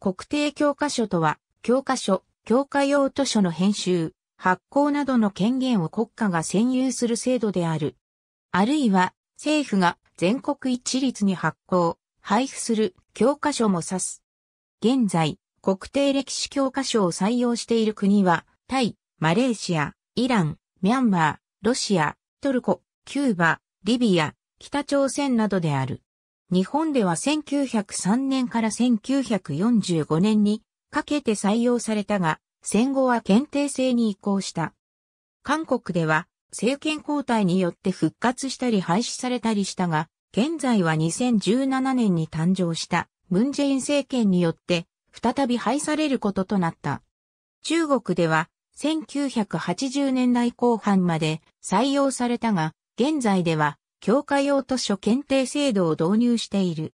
国定教科書とは、教科書、教科用図書の編集、発行などの権限を国家が占有する制度である。あるいは、政府が全国一律に発行、配布する教科書も指す。現在、国定歴史教科書を採用している国は、タイ、マレーシア、イラン、ミャンマー、ロシア、トルコ、キューバ、リビア、北朝鮮などである。日本では1903年から1945年にかけて採用されたが、戦後は検定制に移行した。韓国では政権交代によって復活したり廃止されたりしたが、現在は2017年に誕生したムンジェイン政権によって再び廃されることとなった。中国では1980年代後半まで採用されたが、現在では教科用図書検定制度を導入している。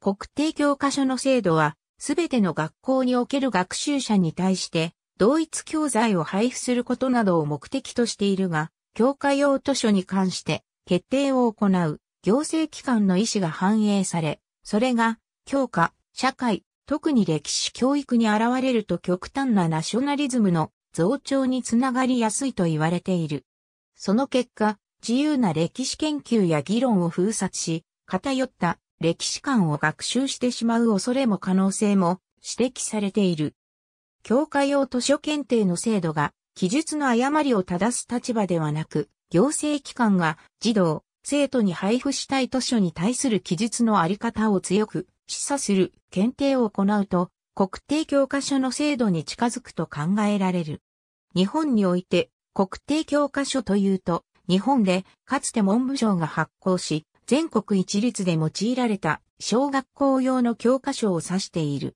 国定教科書の制度は、すべての学校における学習者に対して、同一教材を配布することなどを目的としているが、教科用図書に関して、決定を行う、行政機関の意思が反映され、それが、教科、社会、特に歴史教育に現れると極端なナショナリズムの増長につながりやすいと言われている。その結果、自由な歴史研究や議論を封殺し、偏った歴史観を学習してしまう恐れも可能性も指摘されている。教科用図書検定の制度が記述の誤りを正す立場ではなく、行政機関が児童、生徒に配布したい図書に対する記述のあり方を強く示唆する検定を行うと、国定教科書の制度に近づくと考えられる。日本において国定教科書というと、日本でかつて文部省が発行し、全国一律で用いられた小学校用の教科書を指している。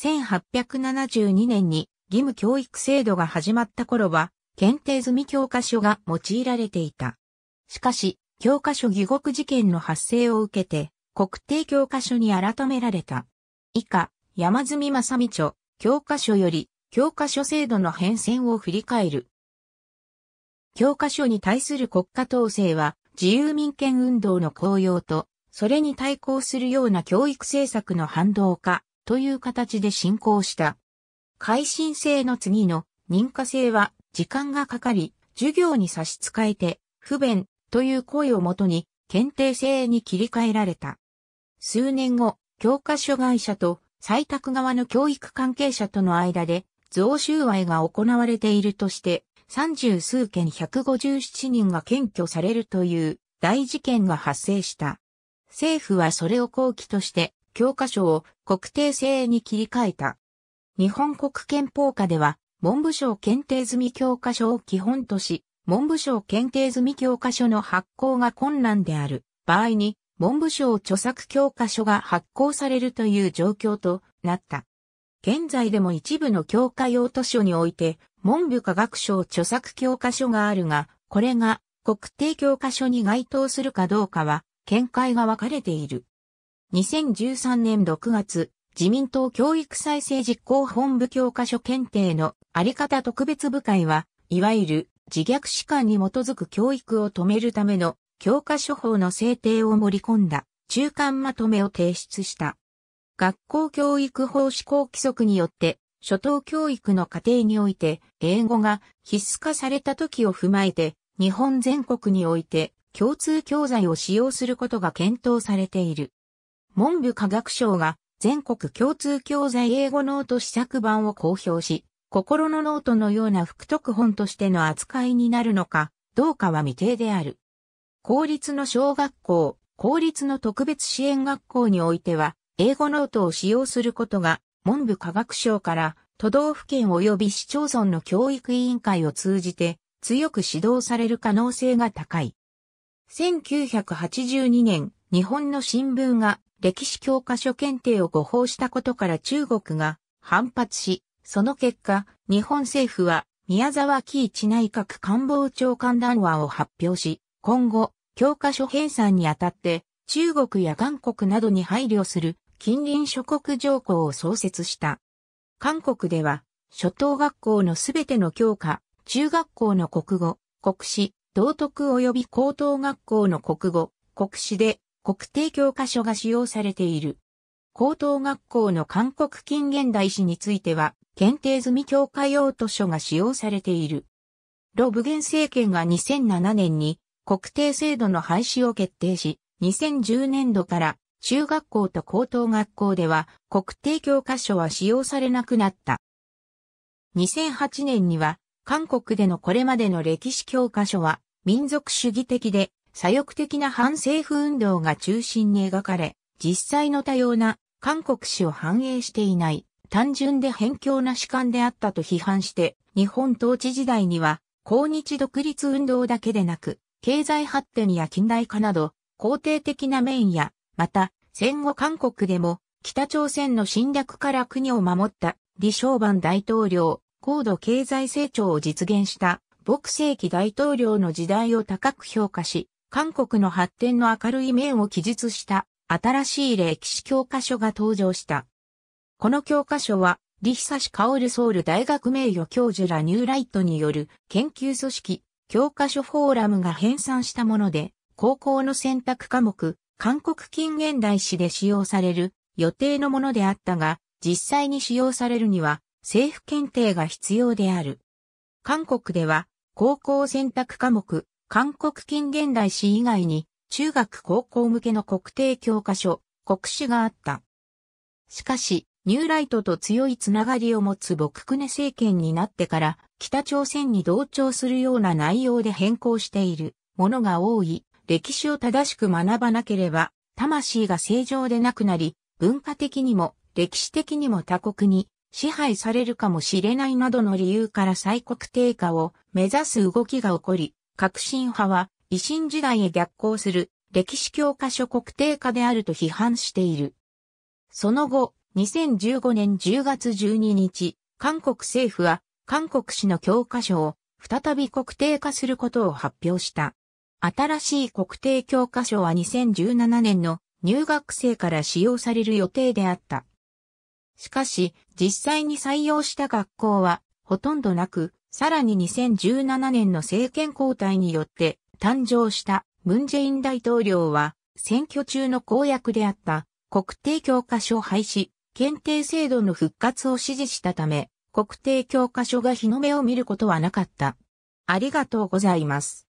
1872年に義務教育制度が始まった頃は、検定済み教科書が用いられていた。しかし、教科書疑獄事件の発生を受けて、国定教科書に改められた。以下、山積正美著、教科書より、教科書制度の変遷を振り返る。教科書に対する国家統制は自由民権運動の効用と、それに対抗するような教育政策の反動化という形で進行した。改新性の次の認可制は時間がかかり、授業に差し支えて不便という声をもとに検定制に切り替えられた。数年後、教科書会社と採択側の教育関係者との間で贈収賄が行われているとして三十数件百五十七人が検挙されるという大事件が発生した。政府はそれを後期として教科書を国定制に切り替えた。日本国憲法下では文部省検定済み教科書を基本とし、文部省検定済み教科書の発行が困難である場合に、文部省著作教科書が発行されるという状況となった。現在でも一部の教科用図書において、文部科学省著作教科書があるが、これが国定教科書に該当するかどうかは、見解が分かれている。2013年6月、自民党教育再生実行本部教科書検定のあり方特別部会は、いわゆる自虐史観に基づく教育を止めるための教科書法の制定を盛り込んだ中間まとめを提出した。学校教育法施行規則によって初等教育の過程において、英語が必須化された時を踏まえて、日本全国において共通教材を使用することが検討されている。文部科学省が全国共通教材英語ノート試作版を公表し、心のノートのような副徳本としての扱いになるのか、どうかは未定である。公立の小学校、公立の特別支援学校においては、英語ノートを使用することが文部科学省から都道府県及び市町村の教育委員会を通じて強く指導される可能性が高い。1982年、日本の新聞が歴史教科書検定を誤報したことから中国が反発し、その結果、日本政府は宮沢喜一内閣官房長官談話を発表し、今後、教科書編纂にあたって中国や韓国などに配慮する近隣諸国条項を創設した。韓国では、初等学校のすべての教科、中学校の国語、国史、道徳及び高等学校の国語、国史で国定教科書が使用されている。高等学校の韓国近現代史については、検定済み教科用図書が使用されている。ロブゲン政権が2007年に国定制度の廃止を決定し、2010年度から中学校と高等学校では国定教科書は使用されなくなった。2008年には韓国でのこれまでの歴史教科書は民族主義的で左翼的な反政府運動が中心に描かれ、実際の多様な韓国史を反映していない単純で偏境な主観であったと批判して、日本統治時代には抗日独立運動だけでなく、経済発展や近代化など、肯定的な面やまた、戦後韓国でも、北朝鮮の侵略から国を守った李承晩大統領、高度経済成長を実現した朴世紀大統領の時代を高く評価し、韓国の発展の明るい面を記述した新しい歴史教科書が登場した。この教科書は、李久薫ソウル大学名誉教授らニューライトによる研究組織、教科書フォーラムが編纂したもので、高校の選択科目、韓国近現代史で使用される予定のものであったが、実際に使用されるには政府検定が必要である。韓国では高校選択科目、韓国近現代史以外に中学高校向けの国定教科書、国史があった。しかし、ニューライトと強いつながりを持つ朴槿恵政権になってから北朝鮮に同調するような内容で変更しているものが多い歴史を正しく学ばなければ、魂が正常でなくなり、文化的にも歴史的にも他国に支配されるかもしれないなどの理由から再国定化を目指す動きが起こり、革新派は維新時代へ逆行する歴史教科書国定化であると批判している。その後、2015年10月12日、韓国政府は韓国史の教科書を再び国定化することを発表した。新しい国定教科書は2017年の入学生から使用される予定であった。しかし、実際に採用した学校はほとんどなく、さらに2017年の政権交代によって誕生したムンジェイン大統領は選挙中の公約であった国定教科書廃止、検定制度の復活を指示したため、国定教科書が日の目を見ることはなかった。ありがとうございます。